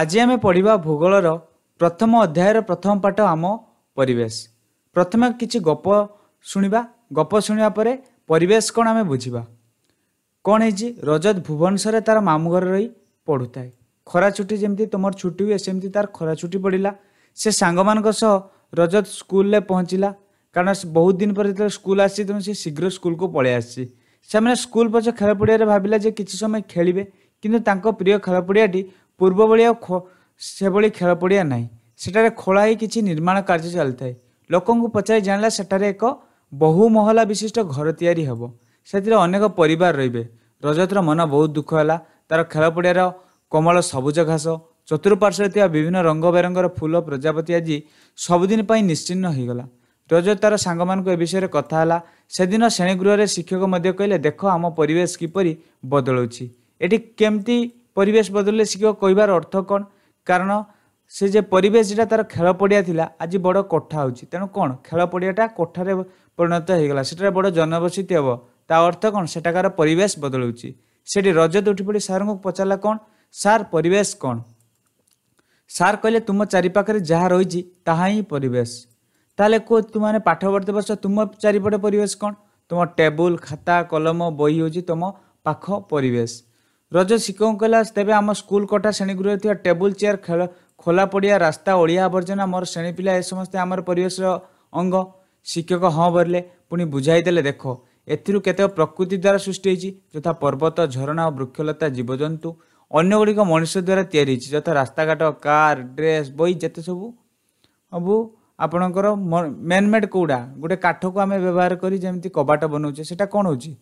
ଆଜି ଆମେ ପଢ଼ିବା ଭୂଗୋଳର ପ୍ରଥମ ଅଧ୍ୟାୟର ପ୍ରଥମ ପାଠ ଆମ ପରିବେଶ ପ୍ରଥମେ କିଛି ଗପ ଶୁଣିବା ଗପ ଶୁଣିବା ପରେ ପରିବେଶ କ'ଣ ଆମେ ବୁଝିବା କ'ଣ ହେଇଛି ରଜତ ଭୁବନେଶ୍ୱରରେ ତାର ମାମୁଁ ଘରେ ରହି ପଢ଼ୁଥାଏ ଖରା ଛୁଟି ଯେମିତି ତୁମର ଛୁଟି ହୁଏ ସେମିତି ତାର ଖରା ଛୁଟି ପଡ଼ିଲା ସେ ସାଙ୍ଗମାନଙ୍କ ସହ ରଜତ ସ୍କୁଲରେ ପହଞ୍ଚିଲା କାରଣ ବହୁତ ଦିନ ପରେ ଯେତେବେଳେ ସ୍କୁଲ ଆସିଛି ତେଣୁ ସେ ଶୀଘ୍ର ସ୍କୁଲକୁ ପଳେଇ ଆସିଛି ସେମାନେ ସ୍କୁଲ ପଛ ଖେଳ ପଡ଼ିଆରେ ଭାବିଲା ଯେ କିଛି ସମୟ ଖେଳିବେ କିନ୍ତୁ ତାଙ୍କ ପ୍ରିୟ ଖେଳ ପଡ଼ିଆଟି ପୂର୍ବ ଭଳି ଆଉ ସେଭଳି ଖେଳ ପଡ଼ିଆ ନାହିଁ ସେଠାରେ ଖୋଳା ହୋଇ କିଛି ନିର୍ମାଣ କାର୍ଯ୍ୟ ଚାଲିଥାଏ ଲୋକଙ୍କୁ ପଚାରି ଜାଣିଲା ସେଠାରେ ଏକ ବହୁ ମହଲା ବିଶିଷ୍ଟ ଘର ତିଆରି ହେବ ସେଥିରେ ଅନେକ ପରିବାର ରହିବେ ରଜତର ମନ ବହୁତ ଦୁଃଖ ହେଲା ତାର ଖେଳ ପଡ଼ିଆର କୋମଳ ସବୁଜ ଘାସ ଚତୁଃପାର୍ଶ୍ୱରେ ଥିବା ବିଭିନ୍ନ ରଙ୍ଗ ବେରଙ୍ଗର ଫୁଲ ପ୍ରଜାପତି ଆଜି ସବୁଦିନ ପାଇଁ ନିଶ୍ଚିହ୍ନ ହୋଇଗଲା ରଜତ ତାର ସାଙ୍ଗମାନଙ୍କୁ ଏ ବିଷୟରେ କଥା ହେଲା ସେଦିନ ଶ୍ରେଣୀ ଗୃହରେ ଶିକ୍ଷକ ମଧ୍ୟ କହିଲେ ଦେଖ ଆମ ପରିବେଶ କିପରି ବଦଳୁଛି ଏଠି କେମିତି পরিবেশ বদলে শিখব কইবার অর্থ কন কারণ সে যে পরিবেশ যেটা তার খেল পড়িয়া লা আজ বড় কোঠা হচ্ছে তেমন কোণ খেল পড়িয়াটা কোঠারে পরিণত হয়ে গেল সেটার বড় জনবসতি হব তা অর্থ কোণ সেটাকার পরিবেশ বদলুচি সেটি রজত উঠি পড়ি সারঙ্কু পচারা কোণ সার পরিবেশ কোণ সার কে তুম চারিপাখে যা রয়েছে ତାହା ହିଁ ପରିବେଶ ତାହେଲେ କୁହ ତୁମମାନେ ପାଠ ପଢ଼ିତେ ପାରୁଛ ତୁମ ଚାରିପଟେ ପରିବେଶ କ'ଣ ତୁମ ଟେବୁଲ ଖାତା କଲମ ବହି ହେଉଛି ତୁମ ପାଖ ପରିବେଶ ରଜ ଶିକ୍ଷକ କହିଲା ତେବେ ଆମ ସ୍କୁଲ କୋଠା ଶ୍ରେଣୀଗୃହରେ ଥିବା ଟେବୁଲ ଚେୟାର ଖେଳ ଖୋଲା ପଡ଼ିଆ ରାସ୍ତା ଅଳିଆ ଆବର୍ଜନା ମୋର ଶ୍ରେଣୀ ପିଲା ଏ ସମସ୍ତେ ଆମର ପରିବେଶର ଅଙ୍ଗ ଶିକ୍ଷକ ହଁ ବୋଲିଲେ ପୁଣି ବୁଝାଇଦେଲେ ଦେଖ ଏଥିରୁ କେତେକ ପ୍ରକୃତି ଦ୍ୱାରା ସୃଷ୍ଟି ହୋଇଛି ଯଥା ପର୍ବତ ଝରଣା ଓ ବୃକ୍ଷଲତା ଜୀବଜନ୍ତୁ ଅନ୍ୟଗୁଡ଼ିକ ମଣିଷ ଦ୍ୱାରା ତିଆରି ହେଇଛି ଯଥା ରାସ୍ତାଘାଟ କାର୍ ଡ୍ରେସ୍ ବହି ଯେତେ ସବୁ ସବୁ ଆପଣଙ୍କର ମ୍ୟାନମେଡ୍ କେଉଁଟା ଗୋଟେ କାଠକୁ ଆମେ ବ୍ୟବହାର କରି ଯେମିତି କବାଟ ବନାଉଛେ ସେଇଟା କ'ଣ ହେଉଛି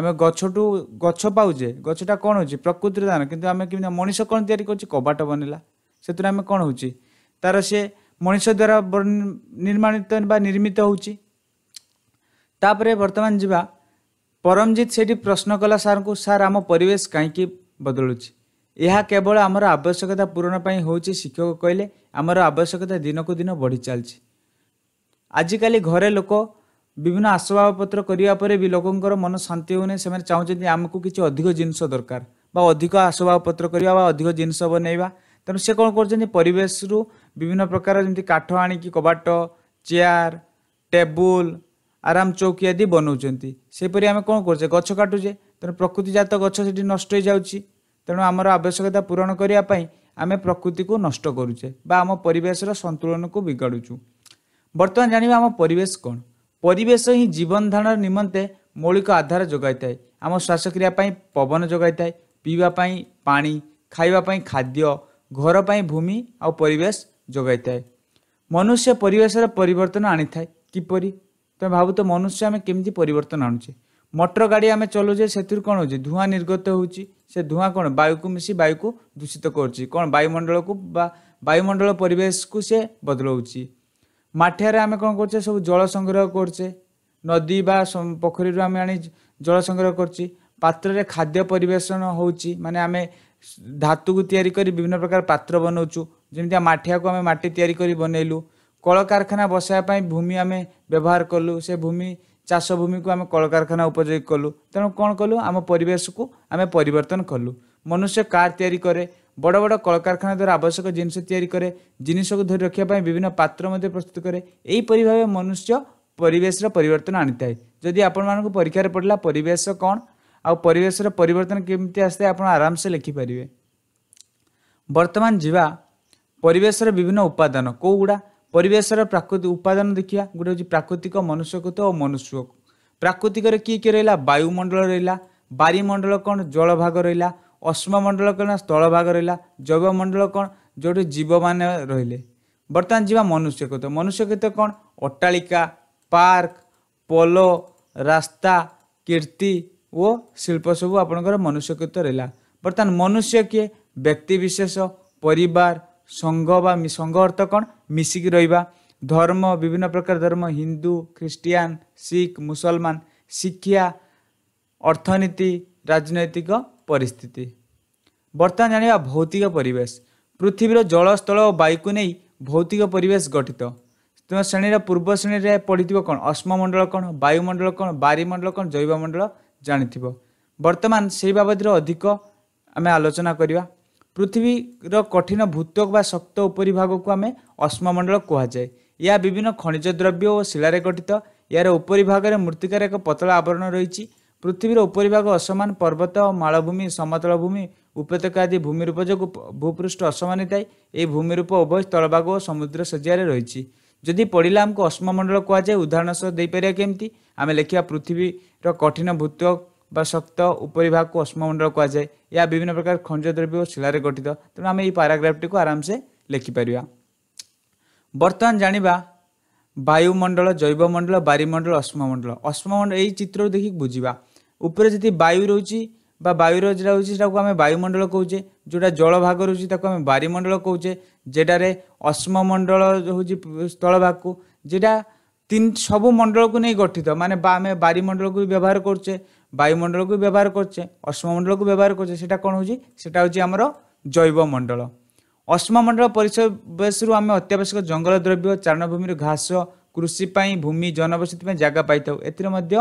ଆମେ ଗଛଠୁ ଗଛ ପାଉଛେ ଗଛଟା କ'ଣ ହେଉଛି ପ୍ରକୃତିର ଦାନ କିନ୍ତୁ ଆମେ କେମିତି ମଣିଷ କ'ଣ ତିଆରି କରୁଛି କବାଟ ବନିଲା ସେଥିରେ ଆମେ କ'ଣ ହେଉଛି ତାର ସେ ମଣିଷ ଦ୍ୱାରା ନିର୍ମାଣିତ ବା ନିର୍ମିତ ହେଉଛି ତାପରେ ବର୍ତ୍ତମାନ ଯିବା ପରମଜିତ ସେଠି ପ୍ରଶ୍ନ କଲା ସାର୍ଙ୍କୁ ସାର୍ ଆମ ପରିବେଶ କାହିଁକି ବଦଳୁଛି ଏହା କେବଳ ଆମର ଆବଶ୍ୟକତା ପୂରଣ ପାଇଁ ହେଉଛି ଶିକ୍ଷକ କହିଲେ ଆମର ଆବଶ୍ୟକତା ଦିନକୁ ଦିନ ବଢ଼ି ଚାଲିଛି ଆଜିକାଲି ଘରେ ଲୋକ বিভিন্ন ଆସବାବପତ୍ର କରିବା ପରେ ବି ଲୋକଙ୍କର ମନ ଶାନ୍ତି ହେଉନି ସେମାନେ ଚାହୁଁଛନ୍ତି ଆମକୁ କିଛି ଅଧିକ ଜିନିଷ ଦରକାର ବା ଅଧିକ ଆସବାବପତ୍ର କରିବା ବା ଅଧିକ ଜିନିଷ ବନେଇବା ତେଣୁ ସେ କ'ଣ କରୁଛନ୍ତି ପରିବେଶରୁ ବିଭିନ୍ନ ପ୍ରକାର ଯେମିତି କାଠ ଆଣିକି କବାଟ ଚେୟାର ଟେବୁଲ ଆରାମ ଚୌକି ଆଦି ବନାଉଛନ୍ତି ସେହିପରି ଆମେ କ'ଣ କରୁଛେ ଗଛ କାଟୁଛେ ତେଣୁ ପ୍ରକୃତିଜାତ ଗଛ ସେଠି ନଷ୍ଟ ହୋଇଯାଉଛି ତେଣୁ ଆମର ଆବଶ୍ୟକତା ପୂରଣ କରିବା ପାଇଁ ଆମେ ପ୍ରକୃତିକୁ ନଷ୍ଟ କରୁଛେ ବା ଆମ ପରିବେଶର ସନ୍ତୁଳନକୁ ବିଗାଡ଼ୁଛୁ ବର୍ତ୍ତମାନ ଜାଣିବା ଆମ ପରିବେଶ କ'ଣ পরিবেশ ହିଁ ଜୀବନଧାରଣ ନିମନ୍ତେ ମୌଳିକ ଆଧାର ଯୋଗାଇଥାଏ ଆମ ଶ୍ୱାସକ୍ରିୟା ପାଇଁ ପବନ ଯୋଗାଇଥାଏ ପିଇବା ପାଇଁ ପାଣି ଖାଇବା ପାଇଁ ଖାଦ୍ୟ ଘର ପାଇଁ ଭୂମି ଆଉ ପରିବେଶ ଯୋଗାଇଥାଏ ମନୁଷ୍ୟ ପରିବେଶର ପରିବର୍ତ୍ତନ ଆଣିଥାଏ କିପରି ତୁମେ ଭାବୁଛ ମନୁଷ୍ୟ ଆମେ କେମିତି ପରିବର୍ତ୍ତନ ଆଣୁଛେ ମଟର ଗାଡ଼ି ଆମେ ଚଲାଉଛେ ସେଥିରୁ କ'ଣ ହେଉଛି ଧୂଆଁ ନିର୍ଗତ ହେଉଛି ସେ ଧୂଆଁ କ'ଣ ବାୟୁକୁ ମିଶି ବାୟୁକୁ ଦୂଷିତ କରୁଛି କ'ଣ ବାୟୁମଣ୍ଡଳକୁ ବା ବାୟୁମଣ୍ଡଳ ପରିବେଶକୁ ସେ ବଦଳାଉଛି ମାଠିଆରେ ଆମେ କ'ଣ କରୁଛେ ସବୁ ଜଳ ସଂଗ୍ରହ କରୁଛେ ନଦୀ ବା ପୋଖରୀରୁ ଆମେ ଆଣି ଜଳ ସଂଗ୍ରହ କରୁଛି ପାତ୍ରରେ ଖାଦ୍ୟ ପରିବେଷଣ ହେଉଛି ମାନେ ଆମେ ଧାତୁକୁ ତିଆରି କରି ବିଭିନ୍ନ ପ୍ରକାର ପାତ୍ର ବନାଉଛୁ ଯେମିତି ମାଠିଆକୁ ଆମେ ମାଟି ତିଆରି କରି ବନେଇଲୁ କଳକାରଖାନା ବସାଇବା ପାଇଁ ଭୂମି ଆମେ ବ୍ୟବହାର କଲୁ ସେ ଭୂମି ଚାଷ ଭୂମିକୁ ଆମେ କଳକାରଖାନା ଉପଯୋଗୀ କଲୁ ତେଣୁ କ'ଣ କଲୁ ଆମ ପରିବେଶକୁ ଆମେ ପରିବର୍ତ୍ତନ କଲୁ ମନୁଷ୍ୟ କାର୍ ତିଆରି କରେ ବଡ଼ ବଡ଼ କଳକାରଖାନା ଦ୍ୱାରା ଆବଶ୍ୟକ ଜିନିଷ ତିଆରି କରେ ଜିନିଷକୁ ଧରି ରଖିବା ପାଇଁ ବିଭିନ୍ନ ପାତ୍ର ମଧ୍ୟ ପ୍ରସ୍ତୁତ କରେ ଏହିପରି ଭାବେ ମନୁଷ୍ୟ ପରିବେଶର ପରିବର୍ତ୍ତନ ଆଣିଥାଏ ଯଦି ଆପଣମାନଙ୍କୁ ପରୀକ୍ଷାରେ ପଡ଼ିଲା ପରିବେଶ କ'ଣ ଆଉ ପରିବେଶର ପରିବର୍ତ୍ତନ କେମିତି ଆସିଥାଏ ଆପଣ ଆରାମସେ ଲେଖିପାରିବେ ବର୍ତ୍ତମାନ ଯିବା ପରିବେଶର ବିଭିନ୍ନ ଉପାଦାନ କେଉଁଗୁଡ଼ା ପରିବେଶର ପ୍ରାକୃତିକ ଉପାଦାନ ଦେଖିବା ଗୋଟେ ହେଉଛି ପ୍ରାକୃତିକ ମନୁଷ୍ୟକୃତ ଓ ମନୁଷ୍ୟ ପ୍ରାକୃତିକରେ କିଏ କିଏ ରହିଲା ବାୟୁମଣ୍ଡଳ ରହିଲା ବାରିମଣ୍ଡଳ କ'ଣ ଜଳଭାଗ ରହିଲା ଅଶ୍ମମଣ୍ଡଳ କ'ଣ ସ୍ଥଳଭାଗ ରହିଲା ଜୈବମଣ୍ଡଳ କ'ଣ ଯେଉଁଠି ଜୀବମାନେ ରହିଲେ ବର୍ତ୍ତମାନ ଯିବା ମନୁଷ୍ୟକୃତ ମନୁଷ୍ୟକୃତ କ'ଣ ଅଟ୍ଟାଳିକା ପାର୍କ ପୋଲ ରାସ୍ତା କୀର୍ତ୍ତି ଓ ଶିଳ୍ପ ସବୁ ଆପଣଙ୍କର ମନୁଷ୍ୟକୃତ ରହିଲା ବର୍ତ୍ତମାନ ମନୁଷ୍ୟ କିଏ ବ୍ୟକ୍ତିବିଶେଷ ପରିବାର ସଂଘ ବା ସଂଘ ଅର୍ଥ କ'ଣ ମିଶିକି ରହିବା ଧର୍ମ ବିଭିନ୍ନ ପ୍ରକାର ଧର୍ମ ହିନ୍ଦୁ ଖ୍ରୀଷ୍ଟିଆନ ଶିଖ ମୁସଲମାନ ଶିକ୍ଷା ଅର୍ଥନୀତି ରାଜନୈତିକ ପରିସ୍ଥିତି ବର୍ତ୍ତମାନ ଜାଣିବା ଭୌତିକ ପରିବେଶ ପୃଥିବୀର ଜଳ ସ୍ଥଳ ଓ ବାୟୁକୁ ନେଇ ଭୌତିକ ପରିବେଶ ଗଠିତ ତେଣୁ ଶ୍ରେଣୀର ପୂର୍ବ ଶ୍ରେଣୀରେ ପଡ଼ିଥିବ କ'ଣ ଅଶ୍ମମଣ୍ଡଳ କ'ଣ ବାୟୁମଣ୍ଡଳ କ'ଣ ବାରିମଣ୍ଡଳ କ'ଣ ଜୈବମଣ୍ଡଳ ଜାଣିଥିବ ବର୍ତ୍ତମାନ ସେହି ବାବଦରେ ଅଧିକ ଆମେ ଆଲୋଚନା କରିବା ପୃଥିବୀର କଠିନ ଭୂତକ ବା ଶକ୍ତ ଉପରି ଭାଗକୁ ଆମେ ଅଶ୍ମମଣ୍ଡଳ କୁହାଯାଏ ଏହା ବିଭିନ୍ନ ଖଣିଜ ଦ୍ରବ୍ୟ ଓ ଶିଳାରେ ଗଠିତ ଏହାର ଉପରି ଭାଗରେ ମୃତ୍ତିକାର ଏକ ପତଳା ଆବରଣ ରହିଛି ପୃଥିବୀର ଉପରି ଭାଗ ଅସମାନ ପର୍ବତ ମାଳଭୂମି ସମତଳ ଭୂମି ଉପତ୍ୟକା ଆଦି ଭୂମିରୂପ ଯୋଗୁଁ ଭୂପୃଷ୍ଠ ଅସମାନ ହୋଇଥାଏ ଏହି ଭୂମିରୂପ ଉଭୟ ସ୍ଥଳଭାଗ ଓ ସମୁଦ୍ର ଶଯ୍ୟାରେ ରହିଛି ଯଦି ପଡ଼ିଲା ଆମକୁ ଅଶ୍ମମଣ୍ଡଳ କୁହାଯାଏ ଉଦାହରଣ ସହ ଦେଇପାରିବା କେମିତି ଆମେ ଲେଖିବା ପୃଥିବୀର କଠିନ ଭୂତ ବା ଶକ୍ତ ଉପରି ଉପରିଭାଗକୁ ଅଶ୍ମମଣ୍ଡଳ କୁହାଯାଏ ଏହା ବିଭିନ୍ନ ପ୍ରକାର ଖଣିଜ ଦ୍ରବ୍ୟ ଓ ଶିଳାରେ ଗଠିତ ତେଣୁ ଆମେ ଏହି ପାରାଗ୍ରାଫ୍ଟିକୁ ଆରାମସେ ଲେଖିପାରିବା ବର୍ତ୍ତମାନ ଜାଣିବା ବାୟୁମଣ୍ଡଳ ଜୈବମଣ୍ଡଳ ବାରିମଣ୍ଡଳ ମଣ୍ଡଳ ଅଶ୍ମମଣ୍ଡଳ ମଣ୍ଡଳ ଏହି ଚିତ୍ରରୁ ଦେଖିକି ବୁଝିବା ଉପରେ ଯଦି ବାୟୁ ରହୁଛି বা বায়ুর যেটা ହେଉଛି ସେଟାକୁ আমি বায়ুমণ্ডল କହୁଛେ যেটা জলভাগ রয়েছে তাকে আমি বারিমণ্ডল ବାରିମଣ୍ଡଳ କହୁଛେ অশ্মমণ্ডল হচ্ছে স্থলভাগ ସ୍ଥଳଭାଗକୁ যেটা তিন সবু মণ্ডলকু নিয়ে গঠিত মানে বা আমি বারিমণ্ডলকু ব্যবহার করছে বায়ুমণ্ডলকু ব্যবহার করছে অশ্মমণ্ডলকু ব্যবহার করছে সেটা কোণ হচ্ছে সেটা হচ্ছে আমার জৈবমণ্ডল অশ্মমণ্ডল পরিবেশরু আমি অত্যাবশ্যক জঙ্গল দ্রব্য চারণভূমি ঘাস কৃষি পাই ভূমি জনবসতি পাই জায়গা পাইথাও এর মধ্যে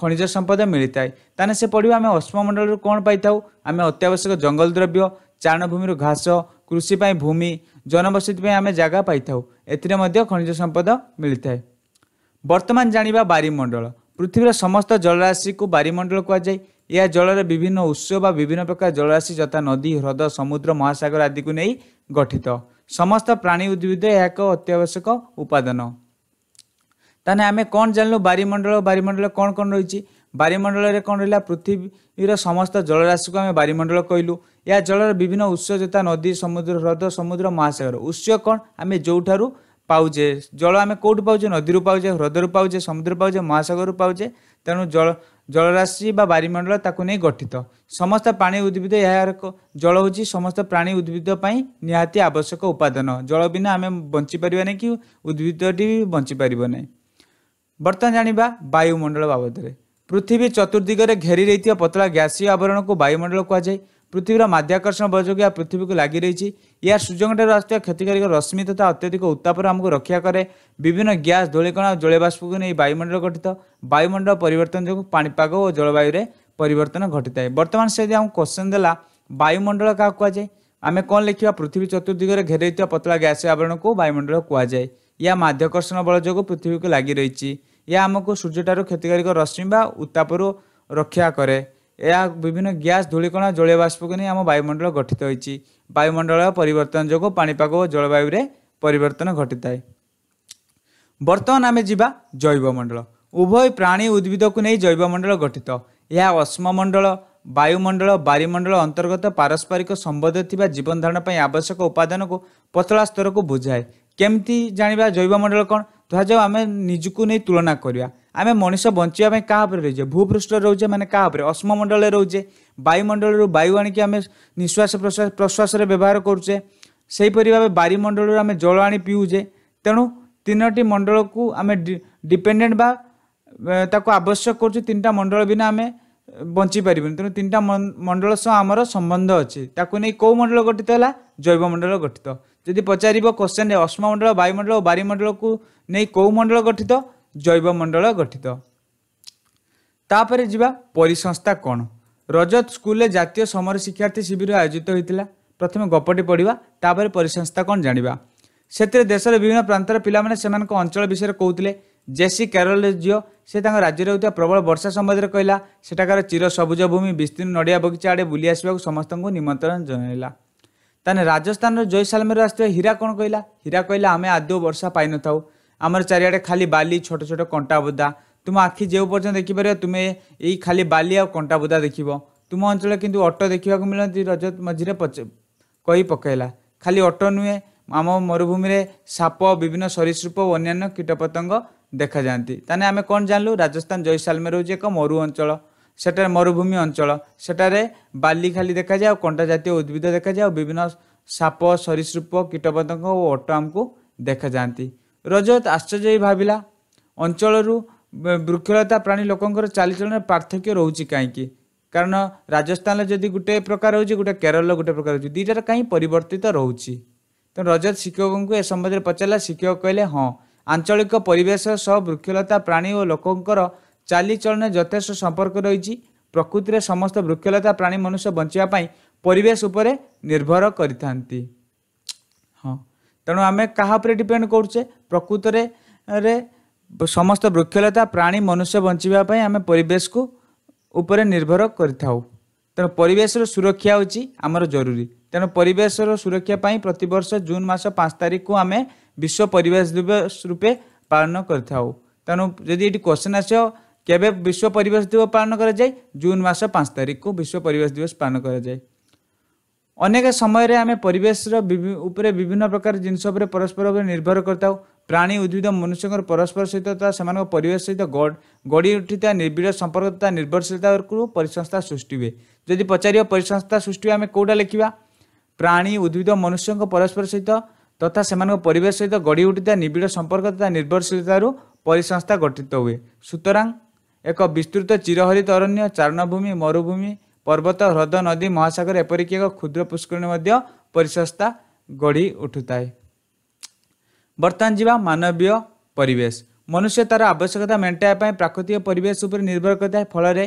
ଖଣିଜ ସମ୍ପଦ ମିଳିଥାଏ ତାହେଲେ ସେ ପଢ଼ିବ ଆମେ ମଣ୍ଡଳରୁ କ'ଣ ପାଇଥାଉ ଆମେ ଅତ୍ୟାବଶ୍ୟକ ଜଙ୍ଗଲ ଦ୍ରବ୍ୟ ଚାରଣଭୂମିରୁ ଘାସ କୃଷି ପାଇଁ ଭୂମି ଜନବସତି ପାଇଁ ଆମେ ଜାଗା ପାଇଥାଉ ଏଥିରେ ମଧ୍ୟ ଖଣିଜ ସମ୍ପଦ ମିଳିଥାଏ ବର୍ତ୍ତମାନ ଜାଣିବା ବାରିମଣ୍ଡଳ ପୃଥିବୀର ସମସ୍ତ ଜଳରାଶିକୁ ବାରିମଣ୍ଡଳ କୁହାଯାଏ ଏହା ଜଳରେ ବିଭିନ୍ନ ଉତ୍ସ ବା ବିଭିନ୍ନ ପ୍ରକାର ଜଳରାଶି ଯଥା ନଦୀ ହ୍ରଦ ସମୁଦ୍ର ମହାସାଗର ଆଦିକୁ ନେଇ ଗଠିତ ସମସ୍ତ ପ୍ରାଣୀ ଉଦ୍ଭିଦ ଏହା ଏକ ଅତ୍ୟାବଶ୍ୟକ ଉପାଦାନ ତାହେଲେ ଆମେ କ'ଣ ଜାଣିଲୁ ବାରିମଣ୍ଡଳ ବାରିମଣ୍ଡଳ କ'ଣ କ'ଣ ରହିଛି ବାରିମଣ୍ଡଳରେ କ'ଣ ରହିଲା ପୃଥିବୀର ସମସ୍ତ ଜଳରାଶିକୁ ଆମେ ବାରିମଣ୍ଡଳ କହିଲୁ ଏହା ଜଳର ବିଭିନ୍ନ ଉତ୍ସ ଯଥା ନଦୀ ସମୁଦ୍ର ହ୍ରଦ ସମୁଦ୍ର ମହାସାଗର ଉତ୍ସ କ'ଣ ଆମେ ଯେଉଁଠାରୁ ପାଉଛେ ଜଳ ଆମେ କେଉଁଠୁ ପାଉଛେ ନଦୀରୁ ପାଉଛେ ହ୍ରଦରୁ ପାଉଛେ ସମୁଦ୍ର ପାଉଛେ ମହାସାଗରରୁ ପାଉଛେ ତେଣୁ ଜଳ ଜଳରାଶି ବା ବାରିମଣ୍ଡଳ ତାକୁ ନେଇ ଗଠିତ ସମସ୍ତ ପ୍ରାଣୀ ଉଦ୍ଭିଦ ଏହାର ଜଳ ହେଉଛି ସମସ୍ତ ପ୍ରାଣୀ ଉଦ୍ଭିଦ ପାଇଁ ନିହାତି ଆବଶ୍ୟକ ଉପାଦାନ ଜଳ ବିନା ଆମେ ବଞ୍ଚିପାରିବାନି କି ଉଦ୍ଭିଦଟି ବି ବଞ୍ଚିପାରିବ ନାହିଁ ବର୍ତ୍ତମାନ ଜାଣିବା ବାୟୁମଣ୍ଡଳ ବାବଦରେ ପୃଥିବୀ ଚତୁର୍ଦିଗରେ ଘେରି ରହିଥିବା ପତଳା ଗ୍ୟାସୀୟ ଆବରଣକୁ ବାୟୁମଣ୍ଡଳ କୁହାଯାଏ ପୃଥିବୀର ମାଧ୍ୟାକର୍ଷଣ ବଳ ଯୋଗୁଁ ଏହା ପୃଥିବୀକୁ ଲାଗି ରହିଛି ଏହା ସୂର୍ଯ୍ୟଙ୍କଠାରୁ ଆସୁଥିବା କ୍ଷତିକାରକ ରଶ୍ମି ତଥା ଅତ୍ୟଧିକ ଉତ୍ତାପରୁ ଆମକୁ ରକ୍ଷା କରେ ବିଭିନ୍ନ ଗ୍ୟାସ୍ ଧୂଳିକଣା ଓ ଜଳୀୟବାଷ୍ପକୁ ନେଇ ବାୟୁମଣ୍ଡଳ ଗଠିତ ବାୟୁମଣ୍ଡଳ ପରିବର୍ତ୍ତନ ଯୋଗୁଁ ପାଣିପାଗ ଓ ଜଳବାୟୁରେ ପରିବର୍ତ୍ତନ ଘଟିଥାଏ ବର୍ତ୍ତମାନ ସେ ଯଦି ଆମକୁ କ୍ୱେଶ୍ଚନ୍ ଦେଲା ବାୟୁମଣ୍ଡଳ କାହାକୁ କୁହାଯାଏ ଆମେ କ'ଣ ଲେଖିବା ପୃଥିବୀ ଚତୁର୍ଦିଗରେ ଘେରି ରହିଥିବା ପତଳା ଗ୍ୟାସୀୟ ଆବରଣକୁ ବାୟୁମଣ୍ଡଳ କୁହାଯାଏ ଏହା ମାଧ୍ୟାକର୍ଷଣ ବଳ ଯୋଗୁଁ ପୃଥିବୀକୁ ଲାଗି ରହିଛି ଏହା ଆମକୁ ସୂର୍ଯ୍ୟ ଠାରୁ କ୍ଷତିକାରକ ରଶ୍ମି ବା ଉତ୍ତାପରୁ ରକ୍ଷା କରେ ଏହା ବିଭିନ୍ନ ଗ୍ୟାସ୍ ଧୂଳିକଣା ଜଳୀୟ ବାଷ୍ପକୁ ନେଇ ଆମ ବାୟୁମଣ୍ଡଳ ଗଠିତ ହୋଇଛି ବାୟୁମଣ୍ଡଳ ପରିବର୍ତ୍ତନ ଯୋଗୁଁ ପାଣିପାଗ ଓ ଜଳବାୟୁରେ ପରିବର୍ତ୍ତନ ଘଟିଥାଏ ବର୍ତ୍ତମାନ ଆମେ ଯିବା ଜୈବମଣ୍ଡଳ ଉଭୟ ପ୍ରାଣୀ ଉଦ୍ଭିଦକୁ ନେଇ ଜୈବମଣ୍ଡଳ ଗଠିତ ଏହା ଅଶ୍ମମଣ୍ଡଳ ବାୟୁମଣ୍ଡଳ ବାରିମଣ୍ଡଳ ଅନ୍ତର୍ଗତ ପାରସ୍ପରିକ ସମ୍ବନ୍ଧ ଥିବା ଜୀବନଧାରଣ ପାଇଁ ଆବଶ୍ୟକ ଉପାଦାନକୁ ପତଳା ସ୍ତରକୁ ବୁଝାଏ କେମିତି ଜାଣିବା ଜୈବ ମଣ୍ଡଳ କ'ଣ ଧରାଯାଉ ଆମେ ନିଜକୁ ନେଇ ତୁଳନା କରିବା ଆମେ ମଣିଷ ବଞ୍ଚିବା ପାଇଁ କାହା ଉପରେ ରହିଛେ ଭୂପୃଷ୍ଠରେ ରହୁଛେ ମାନେ କାହା ଉପରେ ଅଶ୍ମ ମଣ୍ଡଳରେ ରହୁଛେ ବାୟୁମଣ୍ଡଳରୁ ବାୟୁ ଆଣିକି ଆମେ ନିଶ୍ୱାସ ପ୍ରଶ୍ୱାସ ପ୍ରଶ୍ୱାସରେ ବ୍ୟବହାର କରୁଛେ ସେହିପରି ଭାବେ ବାରିମଣ୍ଡଳରୁ ଆମେ ଜଳ ଆଣି ପିଉଛେ ତେଣୁ ତିନୋଟି ମଣ୍ଡଳକୁ ଆମେ ଡିପେଣ୍ଡେଣ୍ଟ ବା ତାକୁ ଆବଶ୍ୟକ କରୁଛେ ତିନିଟା ମଣ୍ଡଳ ବିନା ଆମେ ବଞ୍ଚିପାରିବୁନି ତେଣୁ ତିନିଟା ମଣ୍ଡଳ ସହ ଆମର ସମ୍ବନ୍ଧ ଅଛି ତାକୁ ନେଇ କେଉଁ ମଣ୍ଡଳ ଗଠିତ ହେଲା ଜୈବ ମଣ୍ଡଳ ଗଠିତ ଯଦି ପଚାରିବ କୋଶ୍ଚେନ୍ରେ ଅଶ୍ମମଣ୍ଡଳ ବାୟୁମଣ୍ଡଳ ଓ ବାରିମଣ୍ଡଳକୁ ନେଇ କେଉଁ ମଣ୍ଡଳ ଗଠିତ ଜୈବ ମଣ୍ଡଳ ଗଠିତ ତାପରେ ଯିବା ପରିସଂସ୍ଥା କ'ଣ ରଜତ ସ୍କୁଲରେ ଜାତୀୟ ସମର ଶିକ୍ଷାର୍ଥୀ ଶିବିର ଆୟୋଜିତ ହୋଇଥିଲା ପ୍ରଥମେ ଗପଟି ପଢ଼ିବା ତାପରେ ପରିସଂସ୍ଥା କ'ଣ ଜାଣିବା ସେଥିରେ ଦେଶର ବିଭିନ୍ନ ପ୍ରାନ୍ତର ପିଲାମାନେ ସେମାନଙ୍କ ଅଞ୍ଚଳ ବିଷୟରେ କହୁଥିଲେ ଜେସି କେରଳରେ ଝିଅ ସେ ତାଙ୍କ ରାଜ୍ୟରେ ହେଉଥିବା ପ୍ରବଳ ବର୍ଷା ସମ୍ବନ୍ଧରେ କହିଲା ସେଠାକାର ଚିର ସବୁଜ ଭୂମି ବିସ୍ତୀର୍ଣ୍ଣ ନଡ଼ିଆ ବଗିଚା ଆଡ଼େ ବୁଲି ଆସିବାକୁ ସମସ୍ତଙ୍କୁ ନିମନ୍ତ୍ରଣ ଜଣାଇଲା ତାହେଲେ ରାଜସ୍ଥାନର ଜୟସାଲମେରରୁ ଆସିଥିବା ହୀରା କ'ଣ କହିଲା ହୀରା କହିଲା ଆମେ ଆଦୌ ବର୍ଷା ପାଇନଥାଉ ଆମର ଚାରିଆଡ଼େ ଖାଲି ବାଲି ଛୋଟ ଛୋଟ କଣ୍ଟାବୁଦା ତୁମ ଆଖି ଯେଉଁ ପର୍ଯ୍ୟନ୍ତ ଦେଖିପାରିବ ତୁମେ ଏଇ ଖାଲି ବାଲି ଆଉ କଣ୍ଟାବୁଦା ଦେଖିବ ତୁମ ଅଞ୍ଚଳ କିନ୍ତୁ ଅଟୋ ଦେଖିବାକୁ ମିଳନ୍ତି ରଜ ମଝିରେ କହି ପକାଇଲା ଖାଲି ଅଟୋ ନୁହେଁ ଆମ ମରୁଭୂମିରେ ସାପ ବିଭିନ୍ନ ସରୀସୃପ ଓ ଅନ୍ୟାନ୍ୟ କୀଟପତଙ୍ଗ ଦେଖାଯାଆନ୍ତି ତାହେଲେ ଆମେ କ'ଣ ଜାଣିଲୁ ରାଜସ୍ଥାନ ଜୟସାଲମେର ହେଉଛି ଏକ ମରୁ ଅଞ୍ଚଳ ସେଠାରେ ମରୁଭୂମି ଅଞ୍ଚଳ ସେଠାରେ ବାଲି ଖାଲି ଦେଖାଯାଏ ଆଉ କଣ୍ଟା ଜାତୀୟ ଉଦ୍ଭିଦ ଦେଖାଯାଏ ଆଉ ବିଭିନ୍ନ ସାପ ସରିସୃପ କୀଟପତଙ୍ଗ ଓ ଓଟ ଆମକୁ ଦେଖାଯାଆନ୍ତି ରଜତ ଆଶ୍ଚର୍ଯ୍ୟ ଭାବିଲା ଅଞ୍ଚଳରୁ ବୃକ୍ଷଲତା ପ୍ରାଣୀ ଲୋକଙ୍କର ଚାଲିଚଳନରେ ପାର୍ଥକ୍ୟ ରହୁଛି କାହିଁକି କାରଣ ରାଜସ୍ଥାନରେ ଯଦି ଗୋଟେ ପ୍ରକାର ହେଉଛି ଗୋଟେ କେରଳର ଗୋଟେ ପ୍ରକାର ହେଉଛି ଦୁଇଟାରେ କାହିଁ ପରିବର୍ତ୍ତିତ ରହୁଛି ତେଣୁ ରଜତ ଶିକ୍ଷକଙ୍କୁ ଏ ସମ୍ବନ୍ଧରେ ପଚାରିଲା ଶିକ୍ଷକ କହିଲେ ହଁ ଆଞ୍ଚଳିକ ପରିବେଶ ସହ ବୃକ୍ଷଲତା ପ୍ରାଣୀ ଓ ଲୋକଙ୍କର ଚାଲିଚଳନ ଯଥେଷ୍ଟ ସମ୍ପର୍କ ରହିଛି ପ୍ରକୃତିରେ ସମସ୍ତ ବୃକ୍ଷଲତା ପ୍ରାଣୀ ମନୁଷ୍ୟ ବଞ୍ଚିବା ପାଇଁ ପରିବେଶ ଉପରେ ନିର୍ଭର କରିଥାନ୍ତି ହଁ ତେଣୁ ଆମେ କାହା ଉପରେ ଡିପେଣ୍ଡ କରୁଛେ ପ୍ରକୃତରେ ସମସ୍ତ ବୃକ୍ଷଲତା ପ୍ରାଣୀ ମନୁଷ୍ୟ ବଞ୍ଚିବା ପାଇଁ ଆମେ ପରିବେଶକୁ ଉପରେ ନିର୍ଭର କରିଥାଉ ତେଣୁ ପରିବେଶର ସୁରକ୍ଷା ହେଉଛି ଆମର ଜରୁରୀ ତେଣୁ ପରିବେଶର ସୁରକ୍ଷା ପାଇଁ ପ୍ରତିବର୍ଷ ଜୁନ୍ ମାସ ପାଞ୍ଚ ତାରିଖକୁ ଆମେ ବିଶ୍ୱ ପରିବେଶ ଦିବସ ରୂପେ ପାଳନ କରିଥାଉ ତେଣୁ ଯଦି ଏଇଠି କ୍ୱେଶ୍ଚିନ୍ ଆସିବ କେବେ ବିଶ୍ୱ ପରିବେଶ ଦିବସ ପାଳନ କରାଯାଏ ଜୁନ୍ ମାସ ପାଞ୍ଚ ତାରିଖକୁ ବିଶ୍ୱ ପରିବେଶ ଦିବସ ପାଳନ କରାଯାଏ ଅନେକ ସମୟରେ ଆମେ ପରିବେଶର ଉପରେ ବିଭିନ୍ନ ପ୍ରକାର ଜିନିଷ ଉପରେ ପରସ୍ପର ଉପରେ ନିର୍ଭର କରିଥାଉ ପ୍ରାଣୀ ଉଦ୍ଭିଦ ମନୁଷ୍ୟଙ୍କର ପରସ୍ପର ସହିତ ତଥା ସେମାନଙ୍କ ପରିବେଶ ସହିତ ଗଢ଼ି ଉଠିଥିବା ନିବିଡ଼ ସମ୍ପର୍କ ତଥା ନିର୍ଭରଶୀଳତା ପରିସଂସ୍ଥା ସୃଷ୍ଟି ହୁଏ ଯଦି ପଚାରିବ ପରିସଂସ୍ଥା ସୃଷ୍ଟି ହୁଏ ଆମେ କେଉଁଟା ଲେଖିବା ପ୍ରାଣୀ ଉଦ୍ଭିଦ ମନୁଷ୍ୟଙ୍କ ପରସ୍ପର ସହିତ ତଥା ସେମାନଙ୍କ ପରିବେଶ ସହିତ ଗଢ଼ି ଉଠିଥିବା ନିବିଡ଼ ସମ୍ପର୍କ ତଥା ନିର୍ଭରଶୀଳତାରୁ ପରିସଂସ୍ଥା ଗଠିତ ହୁଏ ସୁତରାଂ ଏକ ବିସ୍ତୃତ ଚିରହରିତ ଅରଣ୍ୟ ଚାରଣଭୂମି ମରୁଭୂମି ପର୍ବତ ହ୍ରଦ ନଦୀ ମହାସାଗର ଏପରିକି ଏକ କ୍ଷୁଦ୍ର ପୁଷ୍କରିଣୀ ମଧ୍ୟ ପରିସସ୍ତା ଗଢ଼ି ଉଠୁଥାଏ ବର୍ତ୍ତମାନ ଯିବା ମାନବୀୟ ପରିବେଶ ମନୁଷ୍ୟ ତା'ର ଆବଶ୍ୟକତା ମେଣ୍ଟାଇବା ପାଇଁ ପ୍ରାକୃତିକ ପରିବେଶ ଉପରେ ନିର୍ଭର କରିଥାଏ ଫଳରେ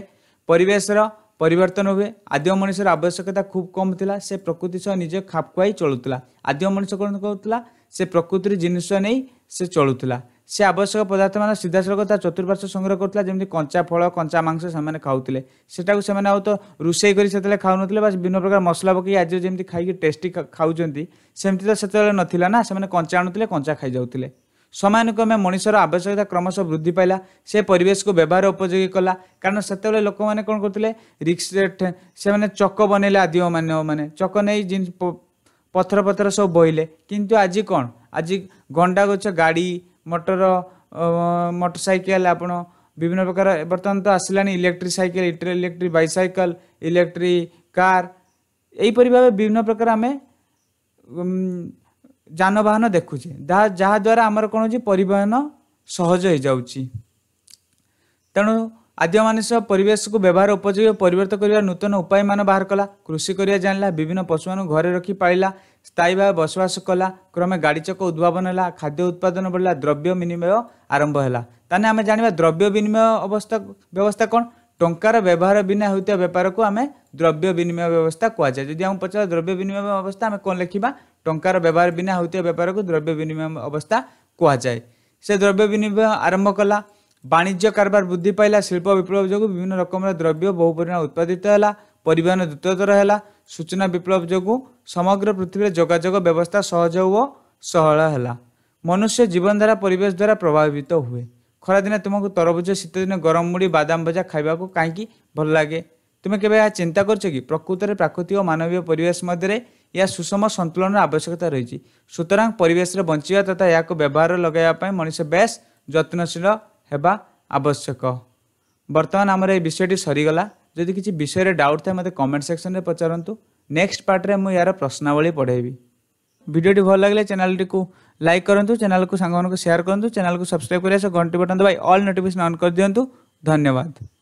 ପରିବେଶର ପରିବର୍ତ୍ତନ ହୁଏ ଆଦିମ ମଣିଷର ଆବଶ୍ୟକତା ଖୁବ୍ କମ୍ ଥିଲା ସେ ପ୍ରକୃତି ସହ ନିଜେ ଖାପ ଖୁଆଇ ଚଳୁଥିଲା ଆଦିମ ମଣିଷ କ'ଣ କରୁଥିଲା ସେ ପ୍ରକୃତିର ଜିନିଷ ନେଇ ସେ ଚଳୁଥିଲା ସେ ଆବଶ୍ୟକ ପଦାର୍ଥମାନ ସିଧାସଳଖ ତା ଚତୁଃପାର୍ଶ୍ୱ ସଂଗ୍ରହ କରୁଥିଲା ଯେମିତି କଞ୍ଚା ଫଳ କଞ୍ଚା ମାଂସ ସେମାନେ ଖାଉଥିଲେ ସେଟାକୁ ସେମାନେ ଆଉ ତ ରୋଷେଇ କରି ସେତେବେଳେ ଖାଉନଥିଲେ ବା ବିଭିନ୍ନ ପ୍ରକାର ମସଲା ପକାଇ ଆଜି ଯେମିତି ଖାଇକି ଟେଷ୍ଟି ଖାଉଛନ୍ତି ସେମିତି ତ ସେତେବେଳେ ନଥିଲା ନା ସେମାନେ କଞ୍ଚା ଆଣୁଥିଲେ କଞ୍ଚା ଖାଇଯାଉଥିଲେ ସମୟାନୁକ୍ରମେ ମଣିଷର ଆବଶ୍ୟକତା କ୍ରମଶଃ ବୃଦ୍ଧି ପାଇଲା ସେ ପରିବେଶକୁ ବ୍ୟବହାର ଉପଯୋଗୀ କଲା କାରଣ ସେତେବେଳେ ଲୋକମାନେ କ'ଣ କରୁଥିଲେ ରିକ୍ସ ସେମାନେ ଚକ ବନେଇଲେ ଆଦିମମାନବମାନେ ଚକ ନେଇ ପଥର ପଥର ସବୁ ବୋହିଲେ କିନ୍ତୁ ଆଜି କ'ଣ ଆଜି ଗଣ୍ଡା ଗଛ ଗାଡ଼ି ମଟର ମଟର ସାଇକେଲ ଆପଣ ବିଭିନ୍ନ ପ୍ରକାର ବର୍ତ୍ତମାନ ତ ଆସିଲାଣି electric cycle electric bicycle electric car ଏହିପରି ଭାବେ ବିଭିନ୍ନ ପ୍ରକାର ଆମେ ଯାନବାହାନ ଦେଖୁଛେ ଯାହା ଯାହାଦ୍ୱାରା ଆମର କ'ଣ ହେଉଛି ପରିବହନ ସହଜ ହେଇଯାଉଛି ତେଣୁ ଆଦିବାସୀ ସହ ପରିବେଶକୁ ବ୍ୟବହାର ଉପଯୋଗୀ ଓ ପରିବର୍ତ୍ତ କରିବା ନୂତନ ଉପାୟମାନ ବାହାର କଲା କୃଷି କରିବା ଜାଣିଲା ବିଭିନ୍ନ ପଶୁମାନଙ୍କୁ ଘରେ ରଖି ପାଳିଲା ସ୍ଥାୟୀ ଭାବେ ବସବାସ କଲା କ୍ରମେ ଗାଡ଼ିଚକ ଉଦ୍ଭାବନ ହେଲା ଖାଦ୍ୟ ଉତ୍ପାଦନ ବଢ଼ିଲା ଦ୍ରବ୍ୟ ବିନିମୟ ଆରମ୍ଭ ହେଲା ତାହେଲେ ଆମେ ଜାଣିବା ଦ୍ରବ୍ୟ ବିନିମୟ ଅବସ୍ଥା ବ୍ୟବସ୍ଥା କ'ଣ ଟଙ୍କାର ବ୍ୟବହାର ବିନା ହେଉଥିବା ବେପାରକୁ ଆମେ ଦ୍ରବ୍ୟ ବିନିମୟ ବ୍ୟବସ୍ଥା କୁହାଯାଏ ଯଦି ଆମକୁ ପଚାର ଦ୍ରବ୍ୟ ବିନିମୟ ଅବସ୍ଥା ଆମେ କ'ଣ ଲେଖିବା ଟଙ୍କାର ବ୍ୟବହାର ବିନା ହେଉଥିବା ବେପାରକୁ ଦ୍ରବ୍ୟ ବିନିମୟ ଅବସ୍ଥା କୁହାଯାଏ ସେ ଦ୍ରବ୍ୟ ବିନିମୟ ଆରମ୍ଭ କଲା ବାଣିଜ୍ୟ କାରବାର ବୃଦ୍ଧି ପାଇଲା ଶିଳ୍ପ ବିପ୍ଳବ ଯୋଗୁଁ ବିଭିନ୍ନ ରକମର ଦ୍ରବ୍ୟ ବହୁ ପରିମାଣ ଉତ୍ପାଦିତ ହେଲା ପରିବହନ ଦ୍ରୁତତର ହେଲା ସୂଚନା ବିପ୍ଳବ ଯୋଗୁଁ ସମଗ୍ର ପୃଥିବୀରେ ଯୋଗାଯୋଗ ବ୍ୟବସ୍ଥା ସହଜ ଓ ସହଳ ହେଲା ମନୁଷ୍ୟ ଜୀବନଧାରା ପରିବେଶ ଦ୍ୱାରା ପ୍ରଭାବିତ ହୁଏ ଖରାଦିନେ ତୁମକୁ ତରଭୁଜ ଶୀତଦିନେ ଗରମ ମୁଢ଼ି ବାଦାମ ଭଜା ଖାଇବାକୁ କାହିଁକି ଭଲ ଲାଗେ ତୁମେ କେବେ ଏହା ଚିନ୍ତା କରୁଛ କି ପ୍ରକୃତରେ ପ୍ରାକୃତିକ ମାନବୀୟ ପରିବେଶ ମଧ୍ୟରେ ଏହା ସୁଷମ ସନ୍ତୁଳନର ଆବଶ୍ୟକତା ରହିଛି ସୁତରାଂ ପରିବେଶରେ ବଞ୍ଚିବା ତଥା ଏହାକୁ ବ୍ୟବହାର ଲଗାଇବା ପାଇଁ ମଣିଷ ବେଶ୍ ଯତ୍ନଶୀଳ ହେବା ଆବଶ୍ୟକ ବର୍ତ୍ତମାନ ଆମର ଏହି ବିଷୟଟି ସରିଗଲା ଯଦି କିଛି ବିଷୟରେ ଡାଉଟ୍ ଥାଏ ମୋତେ କମେଣ୍ଟ ସେକ୍ସନରେ ପଚାରନ୍ତୁ ନେକ୍ସଟ ପାର୍ଟରେ ମୁଁ ଏହାର ପ୍ରଶ୍ନାବଳୀ ପଢ଼େଇବି ଭିଡ଼ିଓଟି ଭଲ ଲାଗିଲେ ଚ୍ୟାନେଲଟିକୁ ଲାଇକ୍ କରନ୍ତୁ ଚ୍ୟାନେଲକୁ ସାଙ୍ଗମାନଙ୍କୁ ସେୟାର କରନ୍ତୁ ଚ୍ୟାନେଲକୁ ସବସ୍କ୍ରାଇବ୍ କରିବା ସହ ଘଣ୍ଟି ବଟନ୍ ଦବାଇ ଅଲ୍ ନୋଟିଫିକେସନ୍ ଅନ୍ କରିଦିଅନ୍ତୁ ଧନ୍ୟବାଦ